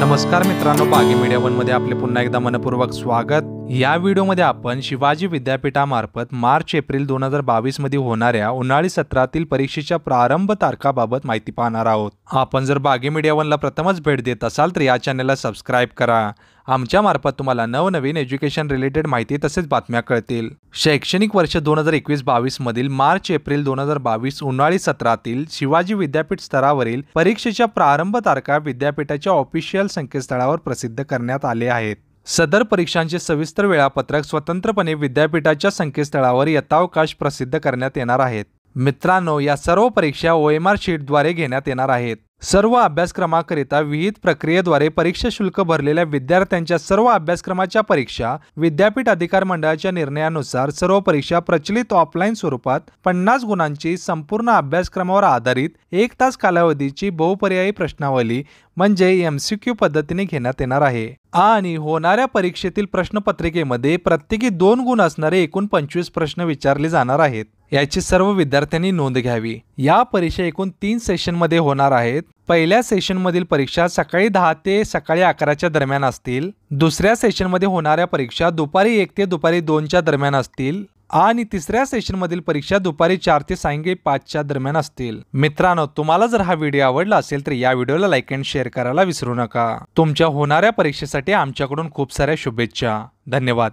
नमस्कार मित्रांनो बागी मीडिया वनमध्ये आपले पुन्हा एकदा मनपूर्वक स्वागत या व्हिडिओमध्ये आपण शिवाजी विद्यापीठामार्फत मार्च एप्रिल दोन हजार बावीसमध्ये होणाऱ्या उन्हाळी सत्रातील परीक्षेच्या प्रारंभ तारखाबाबत माहिती पाहणार आहोत आपण जर बागी मीडिया वनला प्रथमच भेट देत असाल तर या चॅनलला सबस्क्राईब करा आमच्यामार्फत तुम्हाला नवनवीन एज्युकेशन रिलेटेड माहिती तसेच बातम्या कळतील शैक्षणिक वर्ष दोन हजार एकवीस बावीसमधील मार्च एप्रिल दोन हजार बावीस उन्हाळी सत्रातील शिवाजी विद्यापीठ स्तरावरील परीक्षेच्या प्रारंभ तारखा विद्यापीठाच्या ऑफिशियल संकेतस्थळावर प्रसिद्ध करण्यात आले आहेत सदर परीक्षांचे सविस्तर वेळापत्रक स्वतंत्रपणे विद्यापीठाच्या संकेतस्थळावर यथावकाश प्रसिद्ध करण्यात येणार आहेत मित्रांनो या सर्व परीक्षा ओ एम आर शीटद्वारे घेण्यात येणार आहेत सर्व अभ्यासक्रमाकरिता विहित प्रक्रियेद्वारे परीक्षा शुल्क भरलेल्या विद्यार्थ्यांच्या सर्व अभ्यासक्रमाच्या परीक्षा विद्यापीठ अधिकार मंडळाच्या निर्णयानुसार सर्व परीक्षा प्रचलित ऑफलाईन स्वरूपात पन्नास गुणांची संपूर्ण अभ्यासक्रमावर आधारित एक तास कालावधीची बहुपर्यायी प्रश्नावली म्हणजे एम सी क्यू पद्धतीने घेण्यात येणार आहे आणि होणाऱ्या परीक्षेतील प्रश्नपत्रिकेमध्ये प्रत्येकी दोन गुण असणारे एकूण पंचवीस प्रश्न विचारले जाणार आहेत याची सर्व विद्यार्थ्यांनी नोंद घ्यावी या परीक्षा एकूण तीन सेशनमध्ये होणार आहेत पहिल्या सेशनमधील परीक्षा सकाळी दहा ते सकाळी अकराच्या दरम्यान असतील दुसऱ्या सेशनमध्ये होणाऱ्या परीक्षा दुपारी एक ते दुपारी दोनच्या दरम्यान असतील आणि तिसऱ्या सेशनमधील परीक्षा दुपारी चार ते सायंकाळी पाचच्या दरम्यान असतील मित्रांनो तुम्हाला जर हा व्हिडिओ आवडला असेल तर या व्हिडिओला लाईक अँड शेअर करायला विसरू नका तुमच्या होणाऱ्या परीक्षेसाठी आमच्याकडून खूप साऱ्या शुभेच्छा धन्यवाद